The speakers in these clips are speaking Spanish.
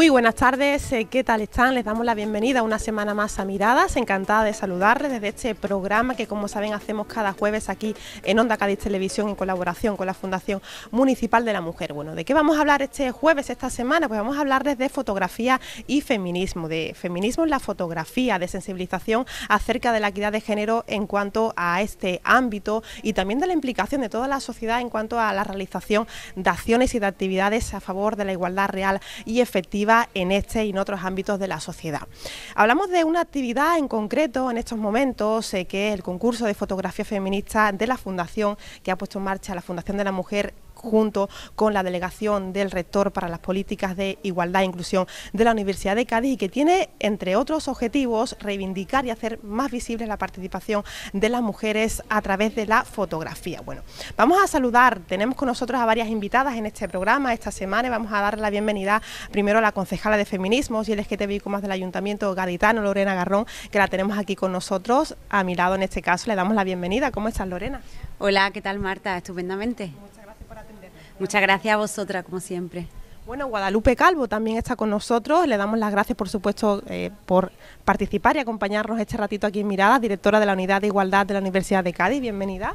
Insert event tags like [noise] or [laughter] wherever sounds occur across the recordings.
Muy buenas tardes, eh, ¿qué tal están? Les damos la bienvenida a una semana más a Miradas, encantada de saludarles desde este programa que como saben hacemos cada jueves aquí en Onda Cádiz Televisión en colaboración con la Fundación Municipal de la Mujer. Bueno, ¿de qué vamos a hablar este jueves, esta semana? Pues vamos a hablarles de fotografía y feminismo, de feminismo en la fotografía, de sensibilización acerca de la equidad de género en cuanto a este ámbito y también de la implicación de toda la sociedad en cuanto a la realización de acciones y de actividades a favor de la igualdad real y efectiva en este y en otros ámbitos de la sociedad. Hablamos de una actividad en concreto en estos momentos, eh, que es el concurso de fotografía feminista de la Fundación, que ha puesto en marcha la Fundación de la Mujer junto con la delegación del rector para las políticas de igualdad e inclusión de la Universidad de Cádiz y que tiene, entre otros objetivos, reivindicar y hacer más visible la participación de las mujeres a través de la fotografía. Bueno, vamos a saludar, tenemos con nosotros a varias invitadas en este programa esta semana y vamos a dar la bienvenida primero a la concejala de Feminismos y el LGTBIQ más del Ayuntamiento Gaditano, Lorena Garrón, que la tenemos aquí con nosotros, a mi lado en este caso, le damos la bienvenida. ¿Cómo estás, Lorena? Hola, ¿qué tal, Marta? Estupendamente. Muchas gracias a vosotras, como siempre. Bueno, Guadalupe Calvo también está con nosotros. Le damos las gracias, por supuesto, eh, por participar y acompañarnos este ratito aquí en Mirada, directora de la Unidad de Igualdad de la Universidad de Cádiz. Bienvenida.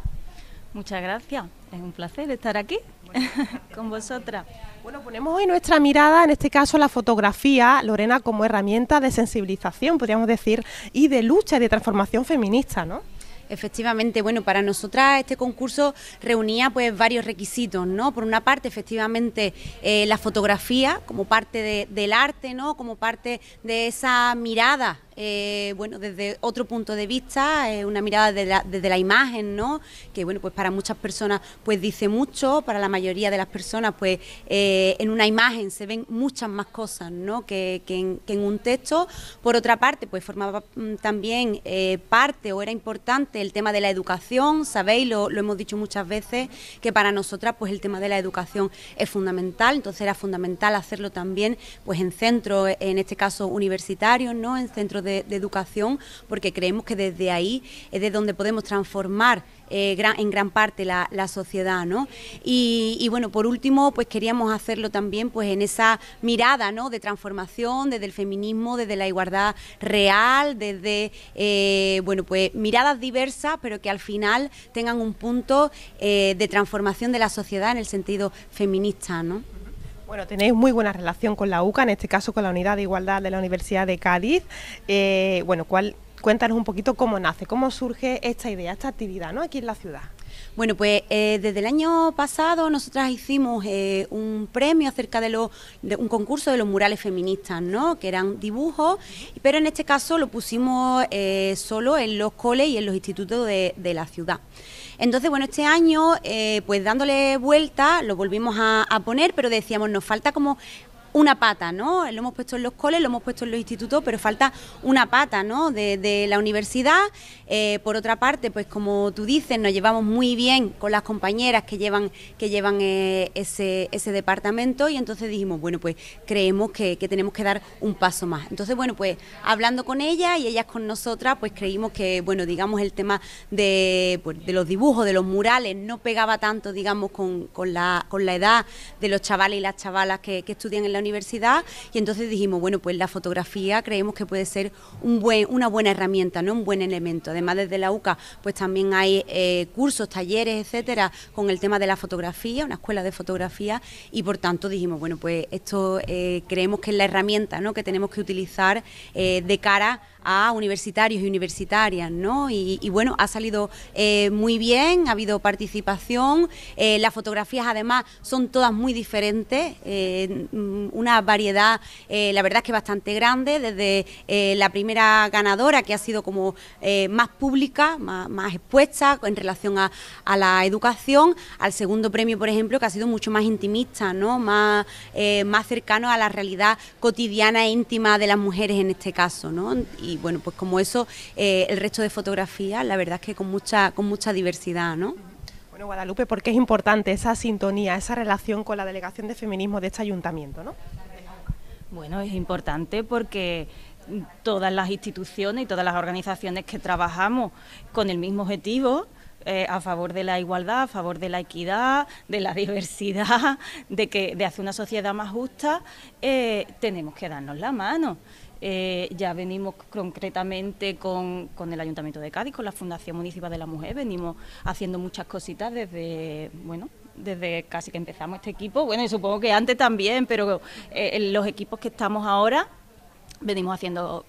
Muchas gracias. Es un placer estar aquí [laughs] con vosotras. Bueno, ponemos hoy nuestra mirada, en este caso la fotografía, Lorena, como herramienta de sensibilización, podríamos decir, y de lucha y de transformación feminista, ¿no? Efectivamente, bueno, para nosotras este concurso reunía pues varios requisitos, ¿no? Por una parte, efectivamente, eh, la fotografía como parte del arte, ¿no? Como parte de esa mirada eh, bueno, desde otro punto de vista, eh, una mirada desde la imagen, ¿no? Que bueno, pues para muchas personas pues dice mucho, para la mayoría de las personas pues eh, en una imagen se ven muchas más cosas, ¿no? Que, en, un texto. Por otra parte, pues formaba mm, también parte o era importante el tema de la educación, sabéis, lo, hemos dicho muchas veces, que para nosotras pues el tema de la educación es fundamental, entonces era fundamental hacerlo también pues en centros, en este caso universitarios, ¿no? En centros de, educación, porque creemos que desde ahí es de donde podemos transformar eh, en gran parte la, sociedad, ¿no? Y, bueno, por último, pues queríamos hacerlo también pues en esa mirada, ¿no? De transformación, desde el feminismo, desde la igualdad real, desde, eh, bueno, pues miradas diversas, pero que al final tengan un punto eh, de transformación de la sociedad en el sentido feminista, ¿no? Bueno, tenéis muy buena relación con la UCA, en este caso con la Unidad de Igualdad de la Universidad de Cádiz. Eh, bueno, cuéntanos un poquito cómo nace, cómo surge esta idea, esta actividad ¿no? aquí en la ciudad. Bueno, pues eh, desde el año pasado nosotras hicimos eh, un premio acerca de, un concurso de los murales feministas, ¿no? Que eran dibujos, pero en este caso lo pusimos eh, solo en los coles y en los institutos de, la ciudad. Entonces, bueno, este año, pues dándole vuelta, lo volvimos a poner, pero decíamos, nos falta como una pata, ¿no? Lo hemos puesto en los coles, lo hemos puesto en los institutos, pero falta una pata, ¿no? De, la universidad. Eh, por otra parte, pues como tú dices, nos llevamos muy bien con las compañeras que llevan, que llevan eh, ese, ese departamento y entonces dijimos, bueno, pues creemos que, tenemos que dar un paso más. Entonces, bueno, pues hablando con ellas y ellas con nosotras, pues creímos que, bueno, digamos el tema de, pues, los dibujos, de los murales, no pegaba tanto, digamos, con, la, con la edad de los chavales y las chavalas que, que estudian en la universidad universidad y entonces dijimos, bueno, pues la fotografía creemos que puede ser un buen, una buena herramienta, ¿no? un buen elemento. Además, desde la UCA, pues también hay eh, cursos, talleres, etcétera, con el tema de la fotografía, una escuela de fotografía, y por tanto dijimos, bueno, pues esto eh, creemos que es la herramienta ¿no? que tenemos que utilizar eh, de cara a universitarios y universitarias, ¿no? Y, bueno, ha salido muy bien, ha habido participación, las fotografías además son todas muy diferentes, una variedad, eh, la verdad es que bastante grande, desde eh, la primera ganadora que ha sido como eh, más pública, más, expuesta en relación a, la educación, al segundo premio, por ejemplo, que ha sido mucho más intimista, ¿no? más, más cercano a la realidad cotidiana e íntima de las mujeres en este caso. ¿no? Y bueno, pues como eso, el resto de fotografías, la verdad es que con mucha, con mucha diversidad. ¿no? Bueno, Guadalupe, ¿por qué es importante esa sintonía, esa relación con la Delegación de Feminismo de este ayuntamiento? ¿no? Bueno, es importante porque todas las instituciones y todas las organizaciones que trabajamos con el mismo objetivo, eh, a favor de la igualdad, a favor de la equidad, de la [laughs] diversidad, de que de hacer una sociedad más justa, eh, tenemos que darnos la mano. Eh, ya venimos concretamente con, con, el Ayuntamiento de Cádiz, con la Fundación Municipal de la Mujer, venimos haciendo muchas cositas desde, bueno, desde casi que empezamos este equipo, bueno, y supongo que antes también, pero eh, los equipos que estamos ahora venimos haciendo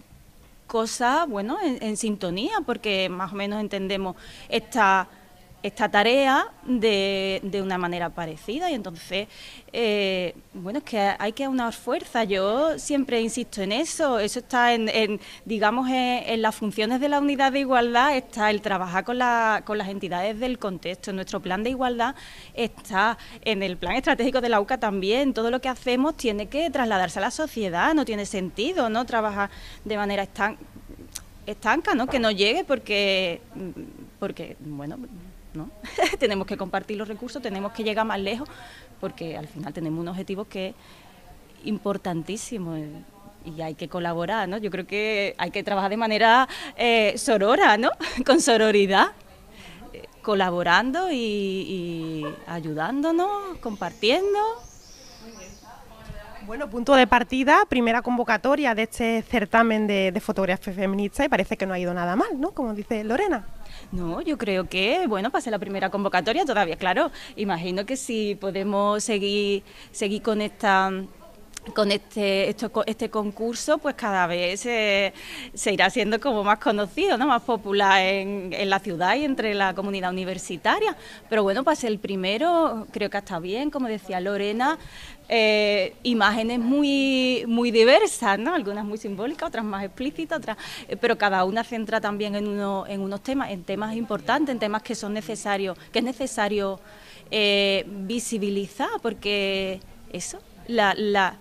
cosas, bueno, en sintonía, porque más o menos entendemos esta esta tarea de, de, una manera parecida y entonces, eh, bueno, es que hay que aunar fuerza, yo siempre insisto en eso, eso está en, digamos, en, las funciones de la unidad de igualdad, está el trabajar con, la, con las entidades del contexto, nuestro plan de igualdad está en el plan estratégico de la UCA también, todo lo que hacemos tiene que trasladarse a la sociedad, no tiene sentido, ¿no?, trabajar de manera estanca, ¿no?, que no llegue porque, porque bueno [laughs] tenemos que compartir los recursos, tenemos que llegar más lejos, porque al final tenemos un objetivo que es importantísimo y hay que colaborar, ¿no? Yo creo que hay que trabajar de manera eh, sorora, ¿no? [laughs] Con sororidad, eh, colaborando y ayudándonos, compartiendo. Bueno, punto de partida, primera convocatoria de este certamen de, fotografía feminista y parece que no ha ido nada mal, ¿no? Como dice Lorena. No, yo creo que, bueno, pasé la primera convocatoria todavía, claro. Imagino que si podemos seguir, seguir con esta con este, este concurso, pues cada vez se, irá siendo como más conocido, ¿no? más popular en, la ciudad y entre la comunidad universitaria. Pero bueno, para el primero, creo que está bien, como decía Lorena, eh, imágenes muy, muy diversas, ¿no? algunas muy simbólicas, otras más explícitas, otras, eh, pero cada una centra también en, uno, en unos temas, en temas importantes, en temas que son necesarios, que es necesario eh, visibilizar, porque eso la, la,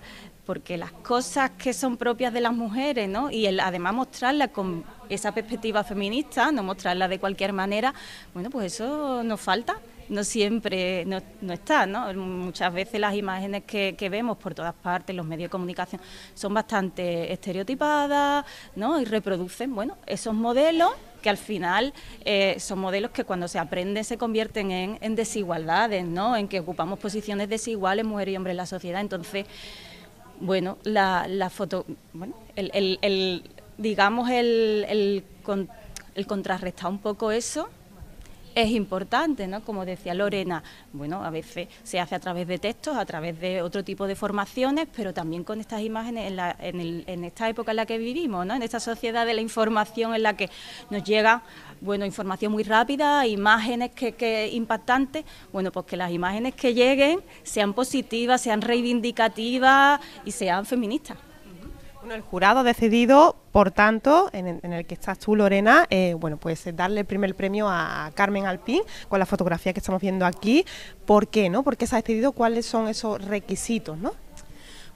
porque las cosas que son propias de las mujeres, ¿no? Y además mostrarla con esa perspectiva feminista, no mostrarla de cualquier manera, bueno, pues eso nos falta, no siempre no, está, ¿no? Muchas veces las imágenes que, que, vemos por todas partes, los medios de comunicación, son bastante estereotipadas, ¿no? Y reproducen, bueno, esos modelos que al final eh, son modelos que cuando se aprenden se convierten en, desigualdades, ¿no? en que ocupamos posiciones desiguales ...mujer y hombres en la sociedad. Entonces, bueno, la, foto, bueno, el, digamos, el, el, el contrarrestar un poco eso es importante, ¿no? Como decía Lorena, bueno, a veces se hace a través de textos, a través de otro tipo de formaciones, pero también con estas imágenes en, esta época en la que vivimos, ¿no? En esta sociedad de la información en la que nos llega, bueno, información muy rápida, imágenes que, impactantes, bueno, pues que las imágenes que lleguen sean positivas, sean reivindicativas y sean feministas el jurado ha decidido, por tanto, en, el que estás tú, Lorena, eh, bueno, pues darle el primer premio a Carmen Alpín con la fotografía que estamos viendo aquí. ¿Por qué, no? Porque se ha decidido cuáles son esos requisitos, no?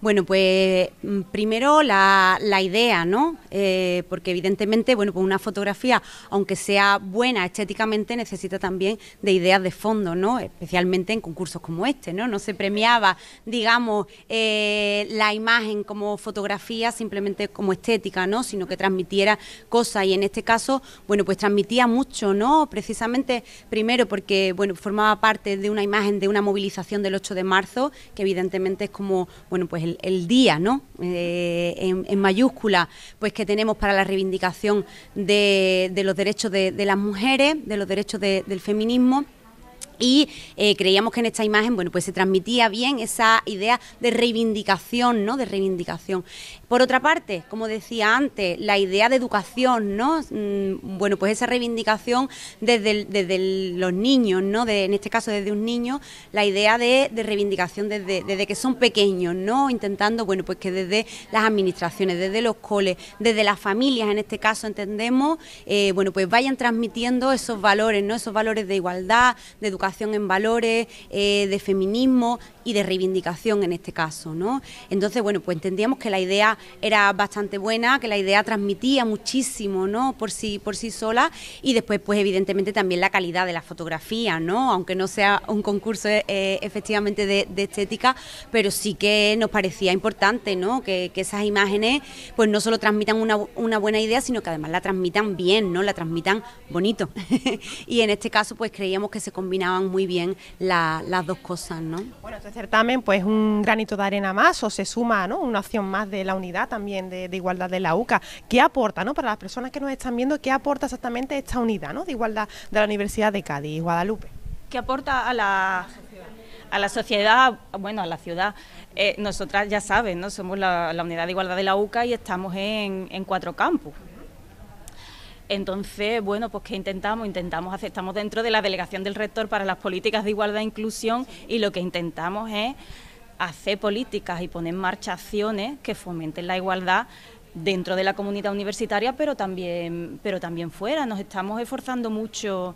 Bueno, pues mm, primero la, la idea, ¿no? Eh, porque evidentemente, bueno, pues una fotografía, aunque sea buena estéticamente, necesita también de ideas de fondo, ¿no? Especialmente en concursos como este, ¿no? No se premiaba, digamos, eh, la imagen como fotografía simplemente como estética, ¿no? Sino que transmitiera cosas y en este caso, bueno, pues transmitía mucho, ¿no? Precisamente, primero porque, bueno, formaba parte de una imagen de una movilización del 8 de marzo, que evidentemente es como, bueno, pues el, día, ¿no? Eh, en, mayúscula, pues que tenemos para la reivindicación de, los derechos de, las mujeres, de los derechos del feminismo. Y eh, creíamos que en esta imagen, bueno, pues se transmitía bien esa idea de reivindicación, ¿no? De reivindicación. Por otra parte, como decía antes, la idea de educación, ¿no? Mm, bueno, pues esa reivindicación desde, desde los niños, ¿no? en este caso, desde un niño, la idea de, reivindicación desde, que son pequeños, ¿no? Intentando, bueno, pues que desde las administraciones, desde los coles, desde las familias, en este caso, entendemos, eh, bueno, pues vayan transmitiendo esos valores, ¿no? Esos valores de igualdad, de educación en valores, eh, de feminismo y de reivindicación en este caso, ¿no? Entonces, bueno, pues entendíamos que la idea era bastante buena, que la idea transmitía muchísimo, ¿no? Por sí, por sí sola y después, pues evidentemente también la calidad de la fotografía, ¿no? Aunque no sea un concurso eh, efectivamente de, estética, pero sí que nos parecía importante, ¿no? Que, esas imágenes, pues no solo transmitan una, buena idea, sino que además la transmitan bien, ¿no? La transmitan bonito. [laughs] y en este caso, pues creíamos que se combinaba muy bien las dos cosas, Bueno, este certamen pues un granito de arena más o se suma, ¿no? Una opción más de la unidad también de, igualdad de la UCA. ¿Qué aporta, Para las personas que nos están viendo, ¿qué aporta exactamente esta unidad, De igualdad de la Universidad de Cádiz, Guadalupe. ¿Qué aporta a la sociedad, bueno, a la ciudad. Eh, nosotras ya saben, ¿no? somos la, unidad de igualdad de la UCA y estamos en, en cuatro campus. Entonces, bueno, pues que intentamos, intentamos aceptamos dentro de la delegación del rector para las políticas de igualdad e inclusión y lo que intentamos es hacer políticas y poner en marcha acciones que fomenten la igualdad dentro de la comunidad universitaria, pero también, pero también fuera. Nos estamos esforzando mucho,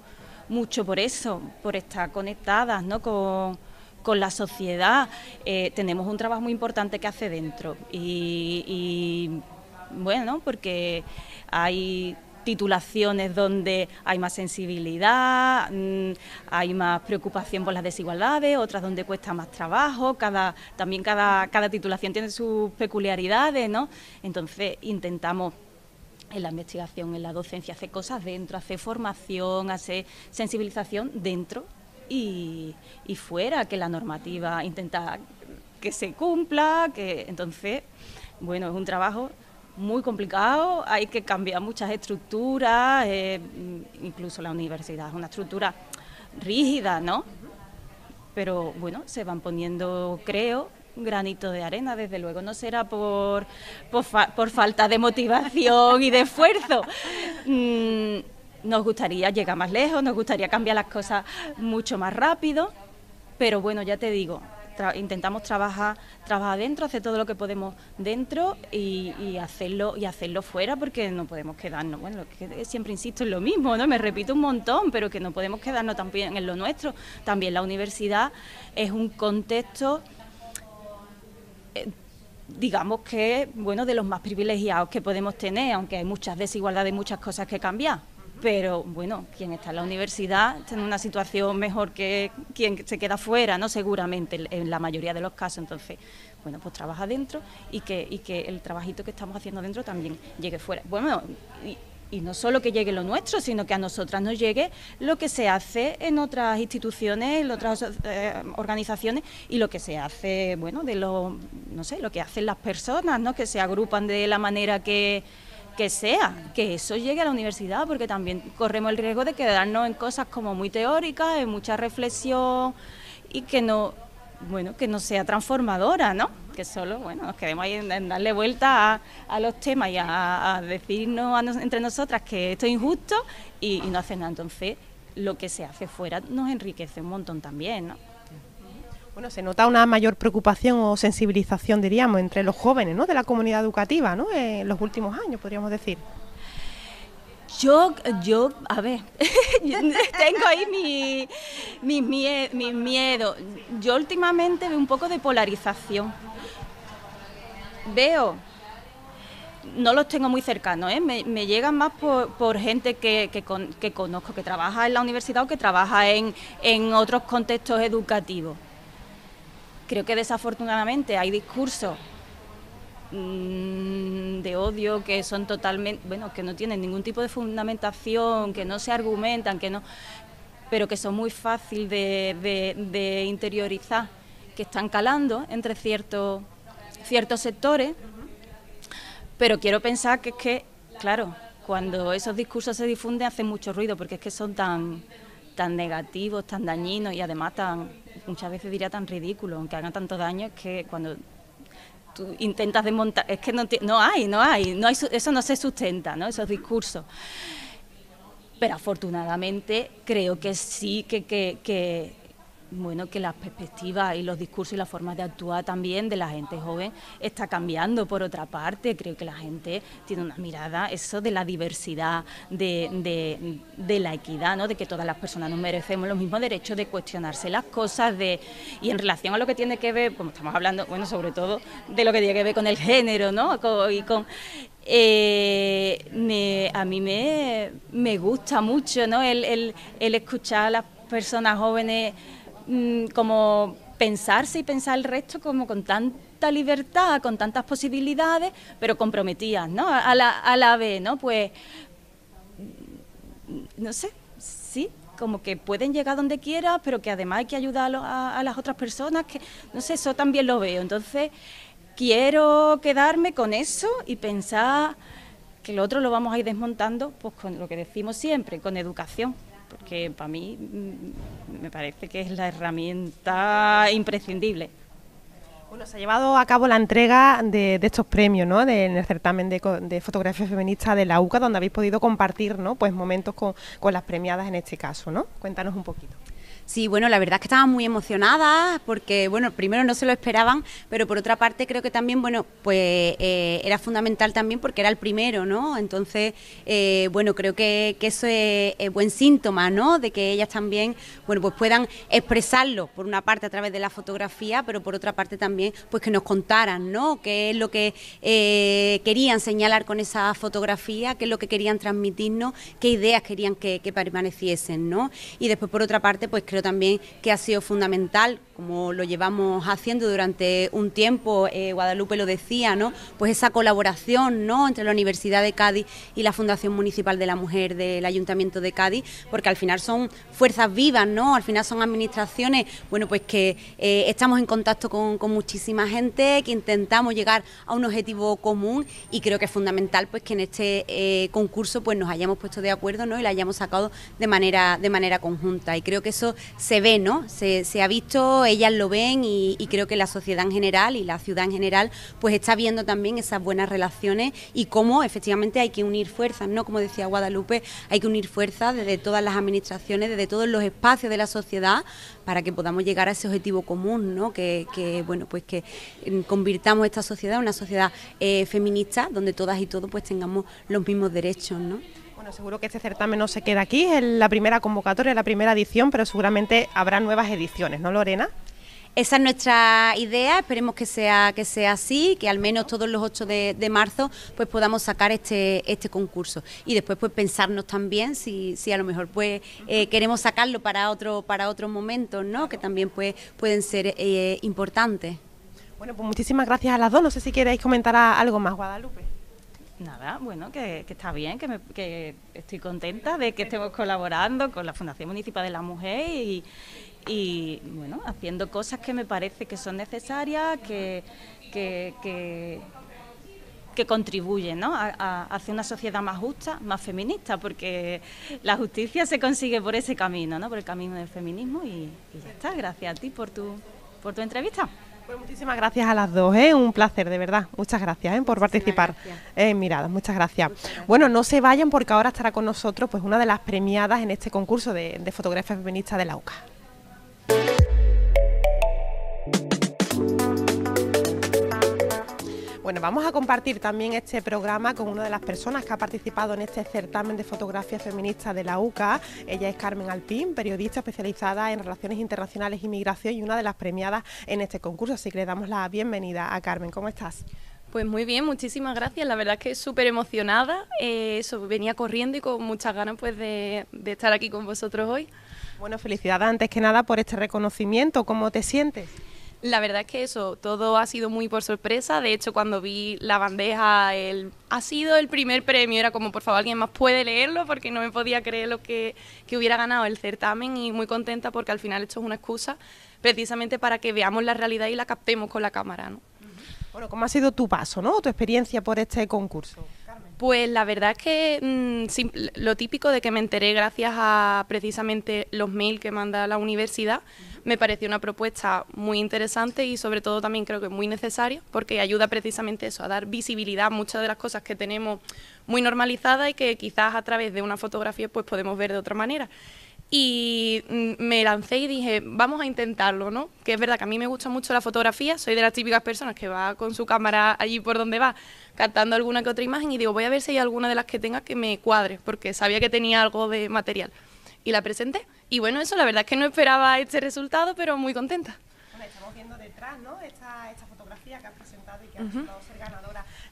mucho por eso, por estar conectadas ¿no? con, con la sociedad. Eh, tenemos un trabajo muy importante que hacer dentro. y, y bueno, porque hay titulaciones donde hay más sensibilidad, mm, hay más preocupación por las desigualdades, otras donde cuesta más trabajo, cada, también cada, cada titulación tiene sus peculiaridades, ¿no? Entonces intentamos en la investigación, en la docencia, hacer cosas dentro, hacer formación, hacer sensibilización dentro y, y fuera, que la normativa intenta que se cumpla, que entonces, bueno, es un trabajo muy complicado, hay que cambiar muchas estructuras, eh, incluso la universidad es una estructura rígida, ¿no? Pero bueno, se van poniendo, creo, granito de arena, desde luego no será por, falta de motivación y de esfuerzo. Mm, nos gustaría llegar más lejos, nos gustaría cambiar las cosas mucho más rápido, pero bueno, ya te digo, intentamos trabajar, trabajar dentro, hacer todo lo que podemos dentro y, hacerlo, y hacerlo fuera porque no podemos quedarnos, bueno, siempre insisto en lo mismo, ¿no? me repito un montón, pero que no podemos quedarnos también en lo nuestro. También la universidad es un contexto... Eh, digamos que, bueno, de los más privilegiados que podemos tener, aunque hay muchas desigualdades, y muchas cosas que cambiar pero bueno, quien está en la universidad está en una situación mejor que quien se queda fuera, ¿no? Seguramente, en la mayoría de los casos. Entonces, bueno, pues trabaja dentro y que, y que el trabajito que estamos haciendo dentro también llegue fuera. Bueno, y, no solo que llegue lo nuestro, sino que a nosotras nos llegue lo que se hace en otras instituciones, en otras eh, organizaciones y lo que se hace, bueno, de lo, no sé, lo que hacen las personas, ¿no? Que se agrupan de la manera que que sea, que eso llegue a la universidad, porque también corremos el riesgo de quedarnos en cosas como muy teóricas, en mucha reflexión y que no, bueno, que no sea transformadora, ¿no? Que solo, bueno, nos quedemos ahí en, darle vuelta a, los temas y a, decirnos entre nosotras que esto es injusto y, no hacer nada. Entonces, lo que se hace fuera nos enriquece un montón también, ¿no? Bueno, se nota una mayor preocupación o sensibilización, diríamos, entre los jóvenes ¿no? de la comunidad educativa ¿no? en los últimos años, podríamos decir. Yo, yo, a ver, [laughs] tengo ahí mi, mi, miedo. Yo últimamente veo un poco de polarización. Veo, no los tengo muy cercanos, ¿eh? me, llegan más por, gente que, que, conozco, que trabaja en la universidad o que trabaja en, en otros contextos educativos. Creo que desafortunadamente hay discursos mm, de odio que son totalmente, bueno, que no tienen ningún tipo de fundamentación, que no se argumentan, que no, pero que son muy fácil de, interiorizar, que están calando entre ciertos ciertos sectores, pero quiero pensar que es que, claro, cuando esos discursos se difunden hacen mucho ruido porque es que son tan, tan negativos, tan dañinos y además tan, muchas veces diría tan ridículo, aunque haga tanto daño, es que cuando tú intentas desmontar, es que no, no hay, no hay, no eso no se sustenta, ¿no? Esos discursos. Pero afortunadamente creo que sí, que, que bueno, que las perspectivas y los discursos y las formas de actuar también de la gente joven está cambiando por otra parte. Creo que la gente tiene una mirada, eso de la diversidad, de, la equidad, ¿no? de que todas las personas nos merecemos los mismos derechos, de cuestionarse las cosas, de y en relación a lo que tiene que ver, como estamos hablando, bueno, sobre todo de lo que tiene que ver con el género, ¿no? y con eh, a mí me, gusta mucho ¿no? el escuchar a las personas jóvenes Mm, como pensarse y pensar el resto como con tanta libertad, con tantas posibilidades, pero comprometidas, ¿no? A la, a la vez, ¿no? Pues, no sé, sí, como que pueden llegar donde quieras, pero que además hay que ayudar a, las otras personas, que, no sé, eso también lo veo. Entonces, quiero quedarme con eso y pensar que lo otro lo vamos a ir desmontando, pues con lo que decimos siempre, con educación porque para mí mm, me parece que es la herramienta imprescindible. Bueno, se ha llevado a cabo la entrega de, estos premios, ¿no? De, en el certamen de, fotografía feminista de la UCA, donde habéis podido compartir, ¿no? Pues momentos con, con las premiadas en este caso, ¿no? Cuéntanos un poquito. Sí, bueno, la verdad es que estaban muy emocionadas porque, bueno, primero no se lo esperaban, pero por otra parte creo que también, bueno, pues eh, era fundamental también porque era el primero, ¿no? Entonces, eh, bueno, creo que, eso es, buen síntoma, ¿no? De que ellas también, bueno, pues puedan expresarlo, por una parte a través de la fotografía, pero por otra parte también, pues que nos contaran, ¿no? Qué es lo que eh, querían señalar con esa fotografía, qué es lo que querían transmitirnos, qué ideas querían que, que permaneciesen, ¿no? Y después, por otra parte, pues ...pero también que ha sido fundamental como lo llevamos haciendo durante un tiempo, eh, Guadalupe lo decía, ¿no? Pues esa colaboración, ¿no? Entre la Universidad de Cádiz y la Fundación Municipal de la Mujer del Ayuntamiento de Cádiz, porque al final son fuerzas vivas, ¿no? Al final son administraciones, bueno, pues que eh, estamos en contacto con, muchísima gente, que intentamos llegar a un objetivo común y creo que es fundamental, pues, que en este eh, concurso, pues, nos hayamos puesto de acuerdo, ¿no? Y la hayamos sacado de manera, de manera conjunta y creo que eso se ve, ¿no? Se, se ha visto ellas lo ven y, creo que la sociedad en general y la ciudad en general pues está viendo también esas buenas relaciones y cómo efectivamente hay que unir fuerzas, ¿no? Como decía Guadalupe, hay que unir fuerzas desde todas las administraciones, desde todos los espacios de la sociedad para que podamos llegar a ese objetivo común, ¿no? Que, bueno, pues que convirtamos esta sociedad en una sociedad eh, feminista donde todas y todos pues tengamos los mismos derechos, ¿no? Bueno, seguro que este certamen no se queda aquí, es la primera convocatoria, la primera edición, pero seguramente habrá nuevas ediciones, ¿no, Lorena? Esa es nuestra idea, esperemos que sea, que sea así, que al menos todos los 8 de, marzo pues podamos sacar este, este concurso. Y después pues pensarnos también si, si a lo mejor pues eh, queremos sacarlo para otro, para otros momentos, ¿no? Que también pues pueden ser eh, importantes. Bueno, pues muchísimas gracias a las dos. No sé si queréis comentar algo más, Guadalupe. Nada, bueno, que, está bien, que, estoy contenta de que estemos colaborando con la Fundación Municipal de la Mujer y, bueno, haciendo cosas que me parece que son necesarias, que, que, contribuyen ¿no? a, a, hacia una sociedad más justa, más feminista, porque la justicia se consigue por ese camino, ¿no? por el camino del feminismo y, y ya está. Gracias a ti por tu, por tu entrevista. Pues muchísimas gracias a las dos, ¿eh? un placer de verdad. Muchas gracias ¿eh? por participar en eh, Miradas, muchas gracias. Bueno, no se vayan porque ahora estará con nosotros pues una de las premiadas en este concurso de, de fotografía feminista de la UCA. Bueno, vamos a compartir también este programa con una de las personas que ha participado en este certamen de fotografía feminista de la UCA. Ella es Carmen Alpín, periodista especializada en relaciones internacionales y migración y una de las premiadas en este concurso. Así que le damos la bienvenida a Carmen. ¿Cómo estás? Pues muy bien, muchísimas gracias. La verdad es que súper emocionada. Eh, eso, venía corriendo y con muchas ganas pues de, de estar aquí con vosotros hoy. Bueno, felicidades antes que nada por este reconocimiento. ¿Cómo te sientes? La verdad es que eso, todo ha sido muy por sorpresa. De hecho, cuando vi la bandeja, el, ha sido el primer premio. Era como, por favor, alguien más puede leerlo, porque no me podía creer lo que, hubiera ganado el certamen. Y muy contenta porque al final esto es una excusa precisamente para que veamos la realidad y la captemos con la cámara. ¿no? Bueno, ¿cómo ha sido tu paso, ¿no? tu experiencia por este concurso? Pues la verdad es que mm, lo típico de que me enteré gracias a precisamente los mails que manda la universidad, me pareció una propuesta muy interesante y sobre todo también creo que muy necesaria porque ayuda precisamente eso, a dar visibilidad a muchas de las cosas que tenemos muy normalizadas y que quizás a través de una fotografía pues podemos ver de otra manera y mm, me lancé y dije, vamos a intentarlo, ¿no? Que es verdad que a mí me gusta mucho la fotografía, soy de las típicas personas que va con su cámara allí por donde va, captando alguna que otra imagen y digo, voy a ver si hay alguna de las que tenga que me cuadre, porque sabía que tenía algo de material. Y la presenté. Y bueno, eso, la verdad es que no esperaba este resultado, pero muy contenta. Bueno, estamos viendo detrás, ¿no? Esta, esta fotografía que has presentado y que has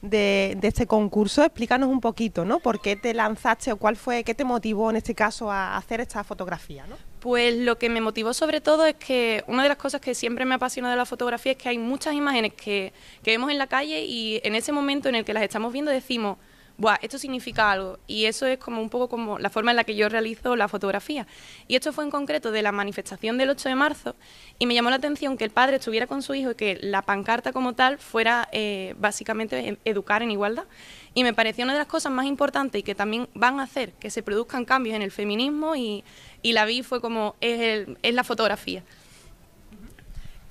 de, este concurso. Explícanos un poquito, ¿no? ¿Por qué te lanzaste o cuál fue, qué te motivó en este caso a hacer esta fotografía, ¿no? Pues lo que me motivó sobre todo es que una de las cosas que siempre me apasiona de la fotografía es que hay muchas imágenes que, que vemos en la calle y en ese momento en el que las estamos viendo decimos, esto significa algo. Y eso es como un poco como la forma en la que yo realizo la fotografía. Y esto fue en concreto de la manifestación del 8 de marzo y me llamó la atención que el padre estuviera con su hijo y que la pancarta como tal fuera eh, básicamente e-, educar en igualdad. Y me pareció una de las cosas más importantes y que también van a hacer que se produzcan cambios en el feminismo y, y la vi fue como es la fotografía.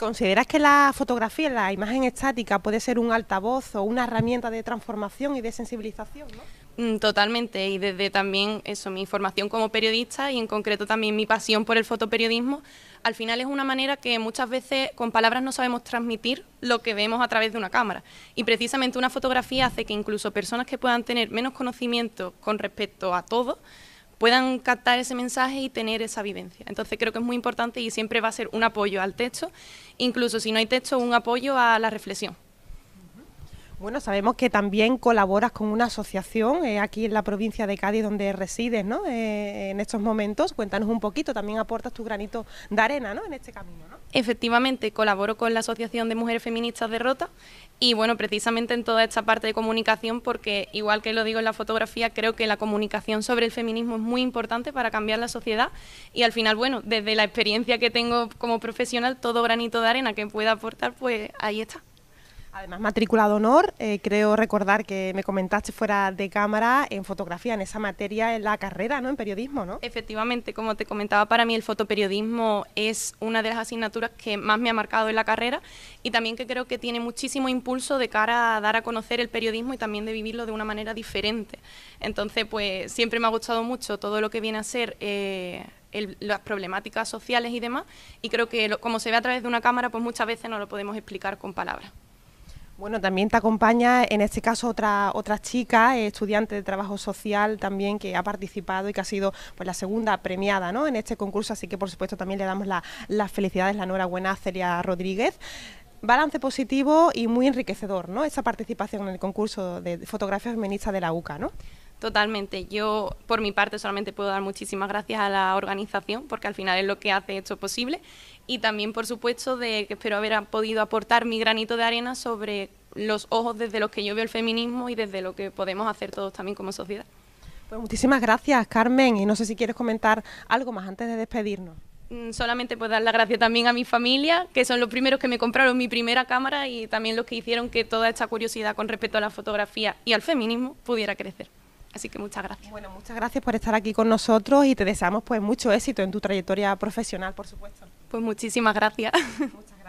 ¿Consideras que la fotografía, la imagen estática, puede ser un altavoz o una herramienta de transformación y de sensibilización? ¿no? Mm, totalmente, y desde también eso, mi formación como periodista y en concreto también mi pasión por el fotoperiodismo, al final es una manera que muchas veces con palabras no sabemos transmitir lo que vemos a través de una cámara. Y precisamente una fotografía hace que incluso personas que puedan tener menos conocimiento con respecto a todo, puedan captar ese mensaje y tener esa vivencia. Entonces creo que es muy importante y siempre va a ser un apoyo al texto, incluso si no hay texto, un apoyo a la reflexión. Bueno, sabemos que también colaboras con una asociación eh, aquí en la provincia de Cádiz donde resides, ¿no? Eh, en estos momentos, cuéntanos un poquito, también aportas tu granito de arena, ¿no? En este camino, ¿no? Efectivamente, colaboro con la Asociación de Mujeres Feministas de Rota y bueno, precisamente en toda esta parte de comunicación porque igual que lo digo en la fotografía, creo que la comunicación sobre el feminismo es muy importante para cambiar la sociedad y al final, bueno, desde la experiencia que tengo como profesional, todo granito de arena que pueda aportar, pues ahí está. Además, matrícula honor, eh, creo recordar que me comentaste fuera de cámara en fotografía, en esa materia, en la carrera, ¿no? En periodismo, ¿no? Efectivamente, como te comentaba, para mí el fotoperiodismo es una de las asignaturas que más me ha marcado en la carrera y también que creo que tiene muchísimo impulso de cara a dar a conocer el periodismo y también de vivirlo de una manera diferente. Entonces, pues siempre me ha gustado mucho todo lo que viene a ser... Eh, las problemáticas sociales y demás, y creo que como se ve a través de una cámara, pues muchas veces no lo podemos explicar con palabras. Bueno, también te acompaña en este caso otra, otra chica, estudiante de trabajo social también, que ha participado y que ha sido pues, la segunda premiada en este concurso, así que por supuesto también le damos las felicidades, la enhorabuena a Celia Rodríguez balance positivo y muy enriquecedor, ¿no? Esa participación en el concurso de fotografía feminista de la UCA, ¿no? Totalmente. Yo, por mi parte, solamente puedo dar muchísimas gracias a la organización, porque al final es lo que hace esto posible. Y también, por supuesto, de que espero haber podido aportar mi granito de arena sobre los ojos desde los que yo veo el feminismo y desde lo que podemos hacer todos también como sociedad. Pues muchísimas gracias, Carmen. Y no sé si quieres comentar algo más antes de despedirnos mm, solamente puedo dar las gracias también a mi familia, que son los primeros que me compraron mi primera cámara y también los que hicieron que toda esta curiosidad con respecto a la fotografía y al feminismo pudiera crecer. Así que muchas gracias. Bueno, muchas gracias por estar aquí con nosotros y te deseamos pues mucho éxito en tu trayectoria profesional, por supuesto. Pues muchísimas gracias. gracias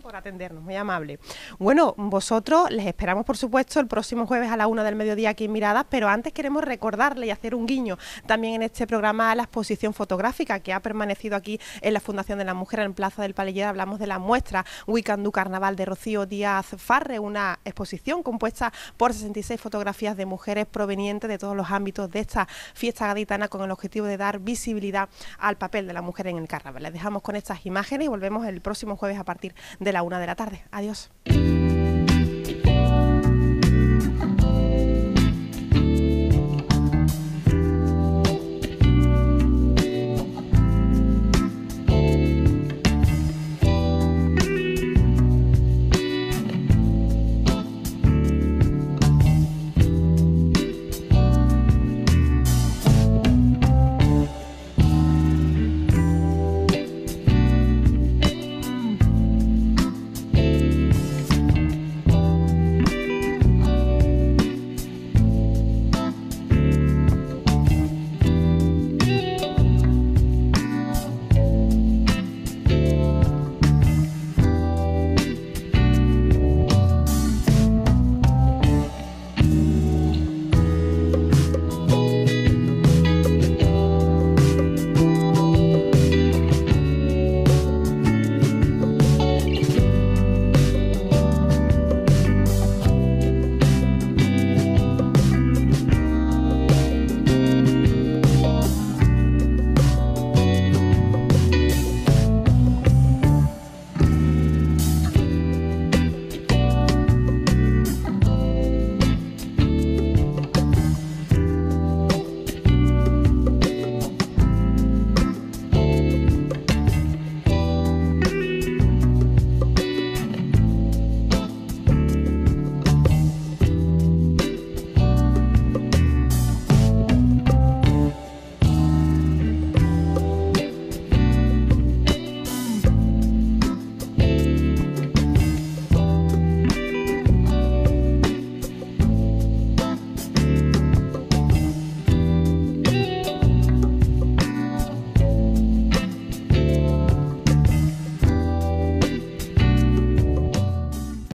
por atendernos, muy amable. Bueno, vosotros les esperamos, por supuesto, el próximo jueves a la una del mediodía aquí en Miradas, pero antes queremos recordarle y hacer un guiño también en este programa a la exposición fotográfica que ha permanecido aquí en la Fundación de la Mujer en Plaza del Palillera. Hablamos de la muestra Weekend Carnaval de Rocío Díaz Farre, una exposición compuesta por 66 fotografías de mujeres provenientes de todos los ámbitos de esta fiesta gaditana con el objetivo de dar visibilidad al papel de la mujer en el carnaval. Les dejamos con estas imágenes y volvemos el próximo jueves a partir de de la una de la tarde. Adiós.